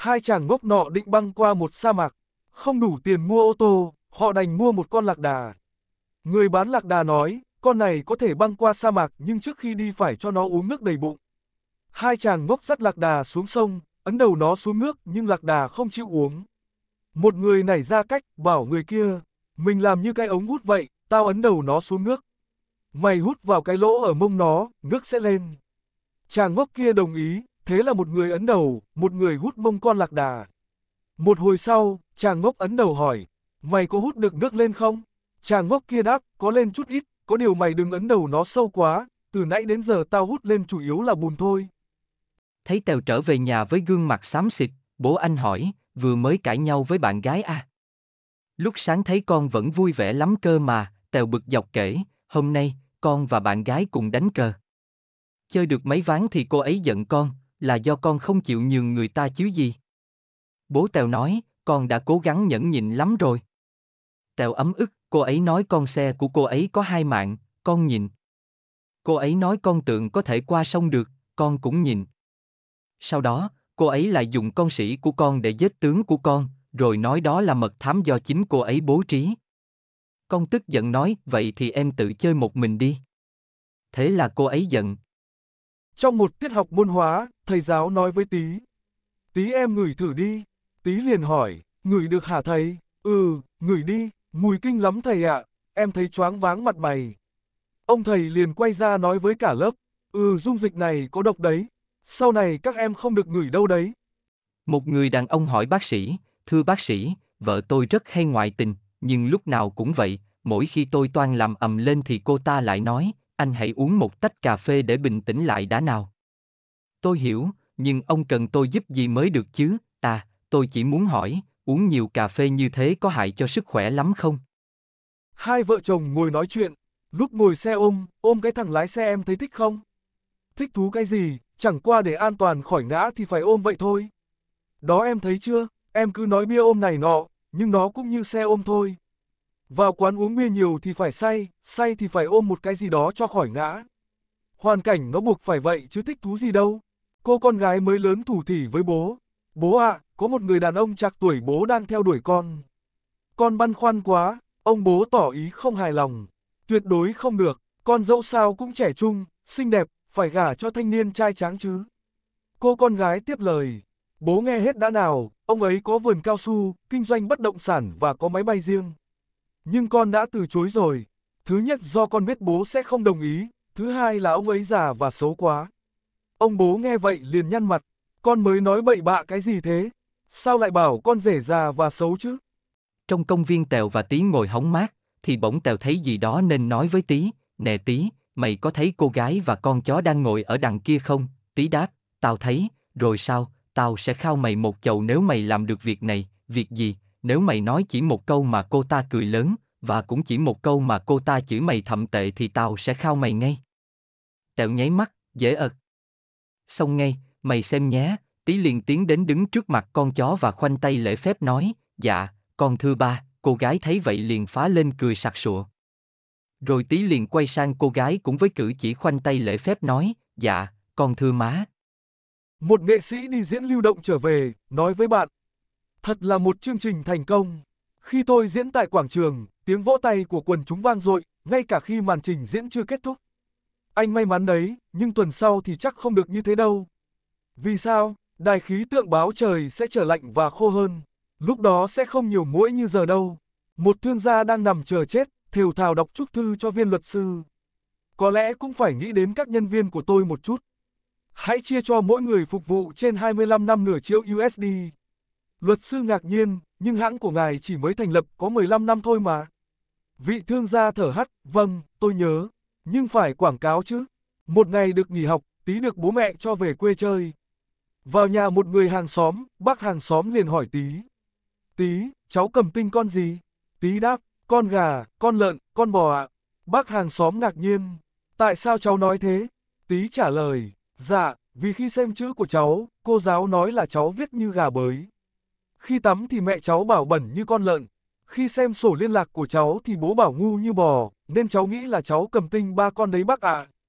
hai chàng ngốc nọ định băng qua một sa mạc, không đủ tiền mua ô tô, họ đành mua một con lạc đà. Người bán lạc đà nói, con này có thể băng qua sa mạc nhưng trước khi đi phải cho nó uống nước đầy bụng. Hai chàng ngốc dắt lạc đà xuống sông, ấn đầu nó xuống nước nhưng lạc đà không chịu uống. Một người nảy ra cách, bảo người kia, mình làm như cái ống hút vậy, tao ấn đầu nó xuống nước. Mày hút vào cái lỗ ở mông nó, nước sẽ lên. Chàng ngốc kia đồng ý, thế là một người ấn đầu, một người hút mông con lạc đà. Một hồi sau, chàng ngốc ấn đầu hỏi, mày có hút được nước lên không? Chàng ngốc kia đáp, có lên chút ít, có điều mày đừng ấn đầu nó sâu quá, từ nãy đến giờ tao hút lên chủ yếu là bùn thôi. Thấy Tèo trở về nhà với gương mặt xám xịt, bố anh hỏi, vừa mới cãi nhau với bạn gái à? Lúc sáng thấy con vẫn vui vẻ lắm cơ mà, Tèo bực dọc kể, hôm nay, con và bạn gái cùng đánh cờ. Chơi được mấy ván thì cô ấy giận con, là do con không chịu nhường người ta chứ gì. Bố Tèo nói, con đã cố gắng nhẫn nhịn lắm rồi. Tèo ấm ức, cô ấy nói con xe của cô ấy có hai mạng, con nhìn. Cô ấy nói con tượng có thể qua sông được, con cũng nhìn. Sau đó, cô ấy lại dùng con sĩ của con để giết tướng của con, rồi nói đó là mật thám do chính cô ấy bố trí. Con tức giận nói, vậy thì em tự chơi một mình đi. Thế là cô ấy giận. Trong một tiết học môn hóa, thầy giáo nói với tí. Tí em ngửi thử đi. Tí liền hỏi, ngửi được hả thầy? Ừ, ngửi đi, mùi kinh lắm thầy ạ, à. em thấy choáng váng mặt mày. Ông thầy liền quay ra nói với cả lớp, ừ dung dịch này có độc đấy, sau này các em không được ngửi đâu đấy. Một người đàn ông hỏi bác sĩ, thưa bác sĩ, vợ tôi rất hay ngoại tình, nhưng lúc nào cũng vậy, mỗi khi tôi toan làm ầm lên thì cô ta lại nói, anh hãy uống một tách cà phê để bình tĩnh lại đã nào. Tôi hiểu, nhưng ông cần tôi giúp gì mới được chứ, à, tôi chỉ muốn hỏi, uống nhiều cà phê như thế có hại cho sức khỏe lắm không? Hai vợ chồng ngồi nói chuyện, lúc ngồi xe ôm, ôm cái thằng lái xe em thấy thích không? Thích thú cái gì, chẳng qua để an toàn khỏi ngã thì phải ôm vậy thôi. Đó em thấy chưa, em cứ nói bia ôm này nọ, nhưng nó cũng như xe ôm thôi, vào quán uống bia nhiều thì phải say, say thì phải ôm một cái gì đó cho khỏi ngã. Hoàn cảnh nó buộc phải vậy chứ thích thú gì đâu. Cô con gái mới lớn thủ thỉ với bố. Bố ạ, à, có một người đàn ông chạc tuổi bố đang theo đuổi con. Con băn khoăn quá, ông bố tỏ ý không hài lòng. Tuyệt đối không được, con dẫu sao cũng trẻ trung, xinh đẹp, phải gả cho thanh niên trai tráng chứ. Cô con gái tiếp lời, bố nghe hết đã nào, ông ấy có vườn cao su, kinh doanh bất động sản và có máy bay riêng. Nhưng con đã từ chối rồi. Thứ nhất do con biết bố sẽ không đồng ý, thứ hai là ông ấy già và xấu quá. Ông bố nghe vậy liền nhăn mặt, con mới nói bậy bạ cái gì thế? Sao lại bảo con rể già và xấu chứ? Trong công viên Tèo và Tí ngồi hóng mát, thì bỗng Tèo thấy gì đó nên nói với Tí, nè Tí, mày có thấy cô gái và con chó đang ngồi ở đằng kia không? Tí đáp, tao thấy, rồi sao, tao sẽ khao mày một chầu nếu mày làm được việc này, việc gì, nếu mày nói chỉ một câu mà cô ta cười lớn, và cũng chỉ một câu mà cô ta chửi mày thậm tệ thì tao sẽ khao mày ngay. Tẹo nháy mắt, dễ ợt. Xong ngay, mày xem nhé, tí liền tiến đến đứng trước mặt con chó và khoanh tay lễ phép nói, dạ, con thưa ba, cô gái thấy vậy liền phá lên cười sặc sụa. Rồi tí liền quay sang cô gái cũng với cử chỉ khoanh tay lễ phép nói, dạ, con thưa má. Một nghệ sĩ đi diễn lưu động trở về, nói với bạn, Thật là một chương trình thành công. Khi tôi diễn tại quảng trường, tiếng vỗ tay của quần chúng vang dội, ngay cả khi màn trình diễn chưa kết thúc. Anh may mắn đấy, nhưng tuần sau thì chắc không được như thế đâu. Vì sao? Đài khí tượng báo trời sẽ trở lạnh và khô hơn. Lúc đó sẽ không nhiều muỗi như giờ đâu. Một thương gia đang nằm chờ chết, thều thào đọc chúc thư cho viên luật sư. Có lẽ cũng phải nghĩ đến các nhân viên của tôi một chút. Hãy chia cho mỗi người phục vụ trên 25 năm nửa triệu USD. Luật sư ngạc nhiên, nhưng hãng của ngài chỉ mới thành lập có 15 năm thôi mà. Vị thương gia thở hắt, vâng, tôi nhớ, nhưng phải quảng cáo chứ. Một ngày được nghỉ học, tí được bố mẹ cho về quê chơi. Vào nhà một người hàng xóm, bác hàng xóm liền hỏi tí. Tí, cháu cầm tinh con gì? Tí đáp, con gà, con lợn, con bò ạ. Bác hàng xóm ngạc nhiên, tại sao cháu nói thế? Tí trả lời, dạ, vì khi xem chữ của cháu, cô giáo nói là cháu viết như gà bới. Khi tắm thì mẹ cháu bảo bẩn như con lợn. Khi xem sổ liên lạc của cháu thì bố bảo ngu như bò, nên cháu nghĩ là cháu cầm tinh ba con đấy bác ạ. À.